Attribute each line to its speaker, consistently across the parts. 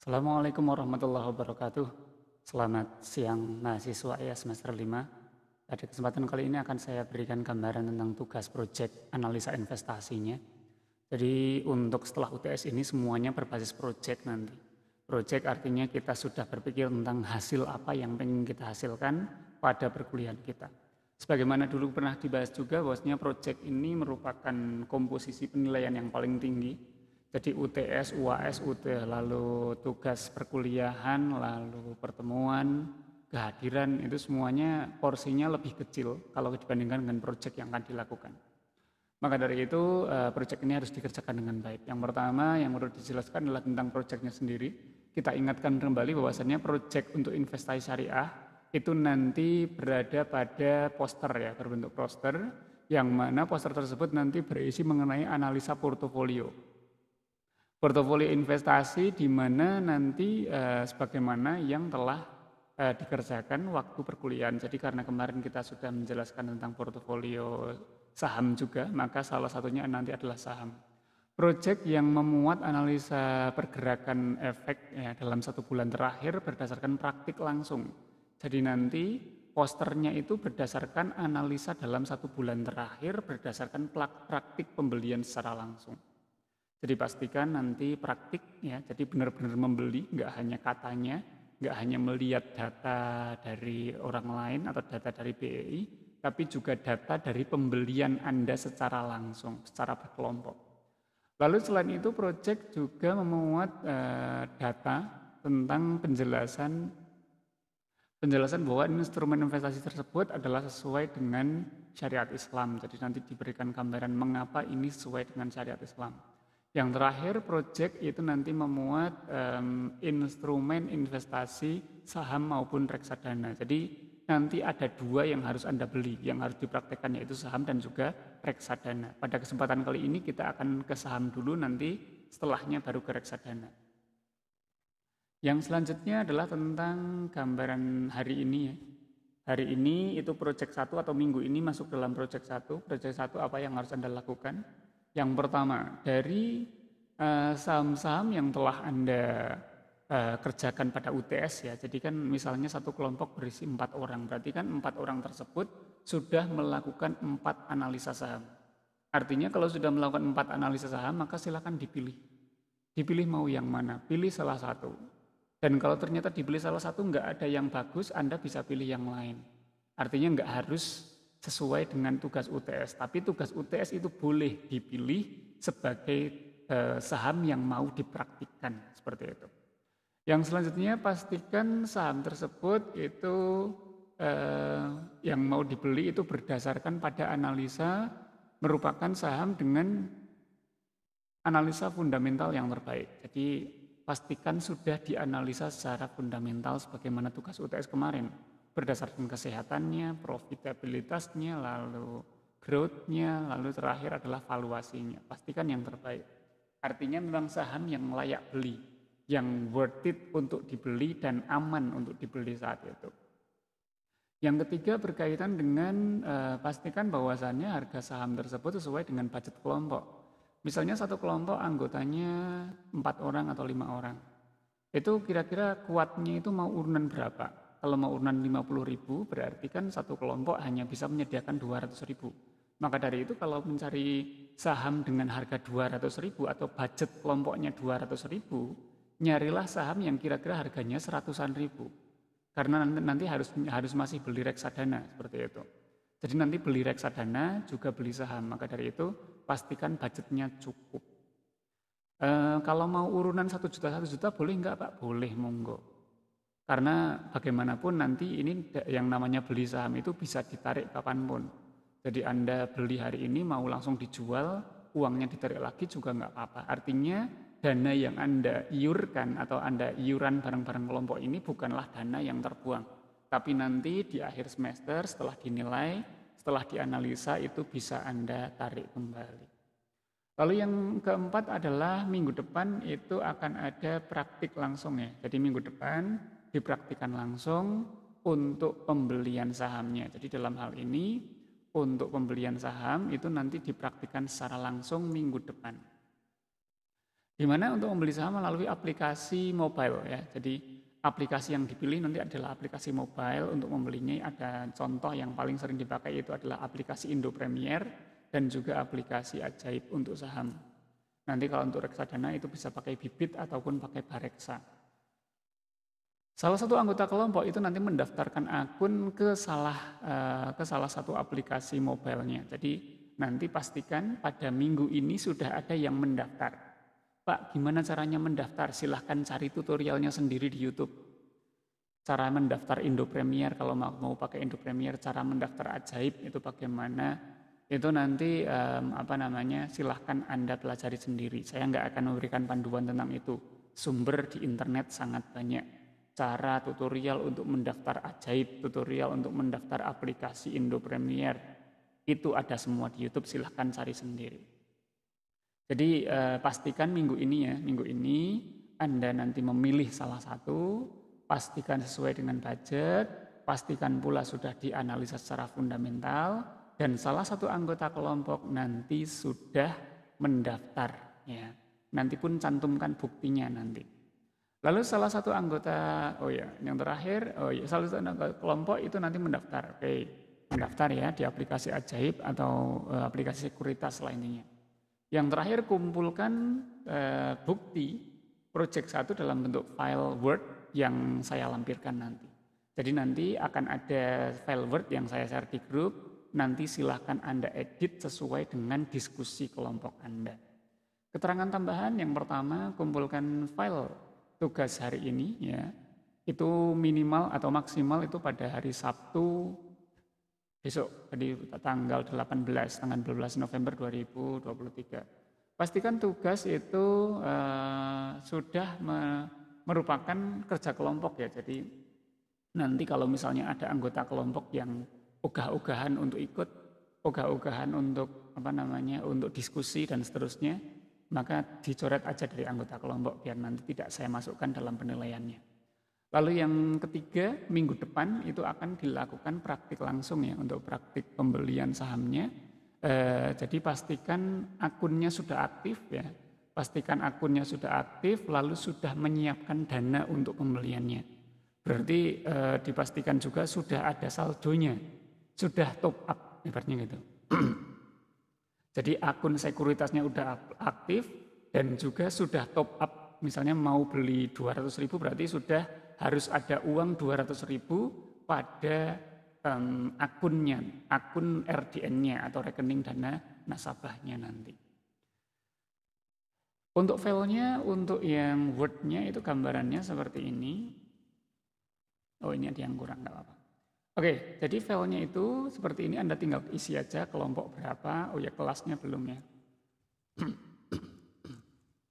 Speaker 1: Assalamualaikum warahmatullahi wabarakatuh. Selamat siang mahasiswa ya semester 5. Pada kesempatan kali ini akan saya berikan gambaran tentang tugas proyek analisa investasinya. Jadi untuk setelah UTS ini semuanya berbasis proyek nanti. Proyek artinya kita sudah berpikir tentang hasil apa yang ingin kita hasilkan pada perkuliahan kita. Sebagaimana dulu pernah dibahas juga bahwasanya proyek ini merupakan komposisi penilaian yang paling tinggi jadi UTS, UAS, UT, lalu tugas perkuliahan, lalu pertemuan, kehadiran itu semuanya porsinya lebih kecil kalau dibandingkan dengan proyek yang akan dilakukan. Maka dari itu eh, proyek ini harus dikerjakan dengan baik. Yang pertama yang perlu dijelaskan adalah tentang proyeknya sendiri. Kita ingatkan kembali bahwasannya proyek untuk investasi syariah itu nanti berada pada poster ya, berbentuk poster yang mana poster tersebut nanti berisi mengenai analisa portofolio portofolio investasi di mana nanti eh, sebagaimana yang telah eh, dikerjakan waktu perkuliahan. Jadi karena kemarin kita sudah menjelaskan tentang portofolio saham juga, maka salah satunya nanti adalah saham. Proyek yang memuat analisa pergerakan efek ya, dalam satu bulan terakhir berdasarkan praktik langsung. Jadi nanti posternya itu berdasarkan analisa dalam satu bulan terakhir berdasarkan praktik pembelian secara langsung. Jadi pastikan nanti praktik ya, jadi benar-benar membeli, nggak hanya katanya, nggak hanya melihat data dari orang lain atau data dari BEI, tapi juga data dari pembelian Anda secara langsung, secara berkelompok. Lalu selain itu proyek juga memuat eh, data tentang penjelasan penjelasan bahwa instrumen investasi tersebut adalah sesuai dengan syariat Islam. Jadi nanti diberikan gambaran mengapa ini sesuai dengan syariat Islam. Yang terakhir, proyek itu nanti memuat um, instrumen investasi saham maupun reksadana. Jadi nanti ada dua yang harus Anda beli, yang harus dipraktekkan yaitu saham dan juga reksadana. Pada kesempatan kali ini kita akan ke saham dulu nanti setelahnya baru ke reksadana. Yang selanjutnya adalah tentang gambaran hari ini ya. Hari ini itu proyek satu atau minggu ini masuk dalam proyek satu. Proyek satu apa yang harus Anda lakukan? Yang pertama, dari eh, saham-saham yang telah Anda eh, kerjakan pada UTS ya. Jadi kan misalnya satu kelompok berisi empat orang, berarti kan empat orang tersebut sudah melakukan empat analisa saham. Artinya kalau sudah melakukan empat analisa saham maka silakan dipilih. Dipilih mau yang mana, pilih salah satu. Dan kalau ternyata dipilih salah satu nggak ada yang bagus, Anda bisa pilih yang lain. Artinya nggak harus sesuai dengan tugas UTS. Tapi tugas UTS itu boleh dipilih sebagai eh, saham yang mau dipraktikkan seperti itu. Yang selanjutnya pastikan saham tersebut itu eh, yang mau dibeli itu berdasarkan pada analisa merupakan saham dengan analisa fundamental yang terbaik. Jadi pastikan sudah dianalisa secara fundamental sebagaimana tugas UTS kemarin berdasarkan kesehatannya, profitabilitasnya, lalu growth-nya, lalu terakhir adalah valuasinya. Pastikan yang terbaik. Artinya memang saham yang layak beli, yang worth it untuk dibeli dan aman untuk dibeli saat itu. Yang ketiga berkaitan dengan uh, pastikan bahwasannya harga saham tersebut sesuai dengan budget kelompok. Misalnya satu kelompok anggotanya empat orang atau lima orang. Itu kira-kira kuatnya itu mau urunan berapa? kalau mau urunan 50 ribu berarti kan satu kelompok hanya bisa menyediakan 200 ribu. Maka dari itu kalau mencari saham dengan harga 200 ribu atau budget kelompoknya 200 ribu, nyarilah saham yang kira-kira harganya seratusan ribu. Karena nanti, harus harus masih beli reksadana seperti itu. Jadi nanti beli reksadana juga beli saham. Maka dari itu pastikan budgetnya cukup. E, kalau mau urunan satu juta satu juta boleh nggak pak? Boleh monggo. Karena bagaimanapun nanti ini yang namanya beli saham itu bisa ditarik kapanpun. Jadi Anda beli hari ini mau langsung dijual, uangnya ditarik lagi juga nggak apa-apa. Artinya dana yang Anda iurkan atau Anda iuran barang-barang kelompok ini bukanlah dana yang terbuang. Tapi nanti di akhir semester setelah dinilai, setelah dianalisa itu bisa Anda tarik kembali. Lalu yang keempat adalah minggu depan itu akan ada praktik langsung ya. Jadi minggu depan dipraktikan langsung untuk pembelian sahamnya. Jadi dalam hal ini untuk pembelian saham itu nanti dipraktikan secara langsung minggu depan. Dimana untuk membeli saham melalui aplikasi mobile ya. Jadi aplikasi yang dipilih nanti adalah aplikasi mobile untuk membelinya ada contoh yang paling sering dipakai itu adalah aplikasi Indo Premier dan juga aplikasi Ajaib untuk saham. Nanti kalau untuk reksadana itu bisa pakai Bibit ataupun pakai Bareksa. Salah satu anggota kelompok itu nanti mendaftarkan akun ke salah eh, ke salah satu aplikasi mobilenya. Jadi nanti pastikan pada minggu ini sudah ada yang mendaftar. Pak, gimana caranya mendaftar? Silahkan cari tutorialnya sendiri di YouTube. Cara mendaftar Indo Premier kalau mau mau pakai Indo Premier, cara mendaftar ajaib itu bagaimana? Itu nanti um, apa namanya? Silahkan anda pelajari sendiri. Saya nggak akan memberikan panduan tentang itu. Sumber di internet sangat banyak cara tutorial untuk mendaftar ajaib, tutorial untuk mendaftar aplikasi Indo Premier. Itu ada semua di YouTube, silahkan cari sendiri. Jadi eh, pastikan minggu ini ya, minggu ini Anda nanti memilih salah satu, pastikan sesuai dengan budget, pastikan pula sudah dianalisa secara fundamental, dan salah satu anggota kelompok nanti sudah mendaftar. Ya. Nanti pun cantumkan buktinya nanti. Lalu salah satu anggota, oh ya, yang terakhir, oh ya, salah satu anggota kelompok itu nanti mendaftar. Oke, okay. mendaftar ya di aplikasi ajaib atau uh, aplikasi sekuritas lainnya. Yang terakhir kumpulkan uh, bukti project satu dalam bentuk file Word yang saya lampirkan nanti. Jadi nanti akan ada file Word yang saya share di grup, nanti silahkan Anda edit sesuai dengan diskusi kelompok Anda. Keterangan tambahan yang pertama, kumpulkan file tugas hari ini ya itu minimal atau maksimal itu pada hari Sabtu besok di tanggal 18 tanggal 12 November 2023 pastikan tugas itu uh, sudah me merupakan kerja kelompok ya jadi nanti kalau misalnya ada anggota kelompok yang ogah-ogahan untuk ikut ogah-ogahan untuk apa namanya untuk diskusi dan seterusnya maka dicoret aja dari anggota kelompok biar nanti tidak saya masukkan dalam penilaiannya. Lalu yang ketiga, minggu depan itu akan dilakukan praktik langsung ya untuk praktik pembelian sahamnya. E, jadi pastikan akunnya sudah aktif ya, pastikan akunnya sudah aktif, lalu sudah menyiapkan dana untuk pembeliannya. Berarti e, dipastikan juga sudah ada saldonya, sudah top up, ibaratnya gitu. Jadi akun sekuritasnya udah aktif dan juga sudah top up. Misalnya mau beli 200 ribu berarti sudah harus ada uang 200 ribu pada um, akunnya, akun RDN-nya atau rekening dana nasabahnya nanti. Untuk filenya, untuk yang Word-nya itu gambarannya seperti ini. Oh ini ada yang kurang, nggak apa-apa. Oke, jadi filenya itu seperti ini Anda tinggal isi aja kelompok berapa, oh ya kelasnya belum ya.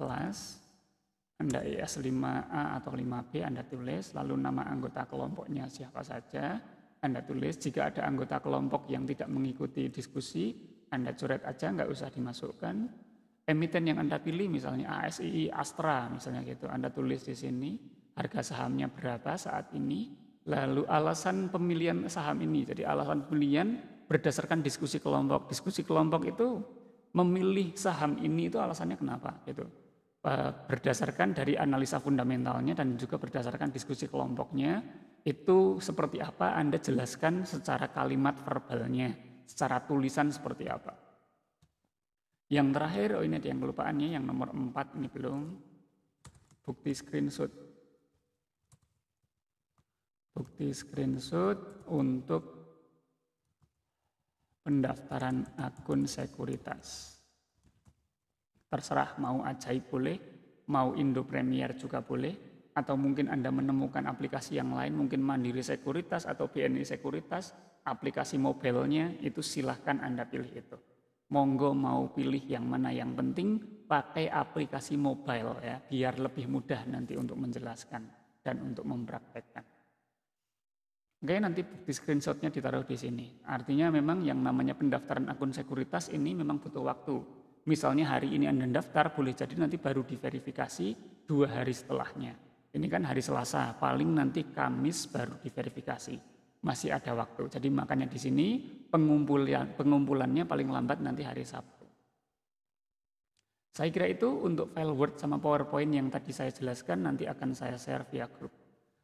Speaker 1: Kelas, Anda IS 5A atau 5B Anda tulis, lalu nama anggota kelompoknya siapa saja, Anda tulis. Jika ada anggota kelompok yang tidak mengikuti diskusi, Anda coret aja, nggak usah dimasukkan. Emiten yang Anda pilih misalnya ASII, Astra misalnya gitu, Anda tulis di sini harga sahamnya berapa saat ini, Lalu alasan pemilihan saham ini, jadi alasan pemilihan berdasarkan diskusi kelompok. Diskusi kelompok itu memilih saham ini itu alasannya kenapa? Itu eh, berdasarkan dari analisa fundamentalnya dan juga berdasarkan diskusi kelompoknya itu seperti apa Anda jelaskan secara kalimat verbalnya, secara tulisan seperti apa. Yang terakhir, oh ini ada yang kelupaannya, yang nomor 4 ini belum, bukti screenshot bukti screenshot untuk pendaftaran akun sekuritas. Terserah mau ajaib boleh, mau Indo Premier juga boleh, atau mungkin Anda menemukan aplikasi yang lain, mungkin Mandiri Sekuritas atau BNI Sekuritas, aplikasi mobilenya itu silahkan Anda pilih itu. Monggo mau pilih yang mana yang penting, pakai aplikasi mobile ya, biar lebih mudah nanti untuk menjelaskan dan untuk mempraktekkan. Oke, nanti bukti screenshotnya ditaruh di sini. Artinya memang yang namanya pendaftaran akun sekuritas ini memang butuh waktu. Misalnya hari ini Anda daftar, boleh jadi nanti baru diverifikasi dua hari setelahnya. Ini kan hari Selasa, paling nanti Kamis baru diverifikasi. Masih ada waktu. Jadi makanya di sini pengumpulan, pengumpulannya paling lambat nanti hari Sabtu. Saya kira itu untuk file Word sama PowerPoint yang tadi saya jelaskan nanti akan saya share via grup.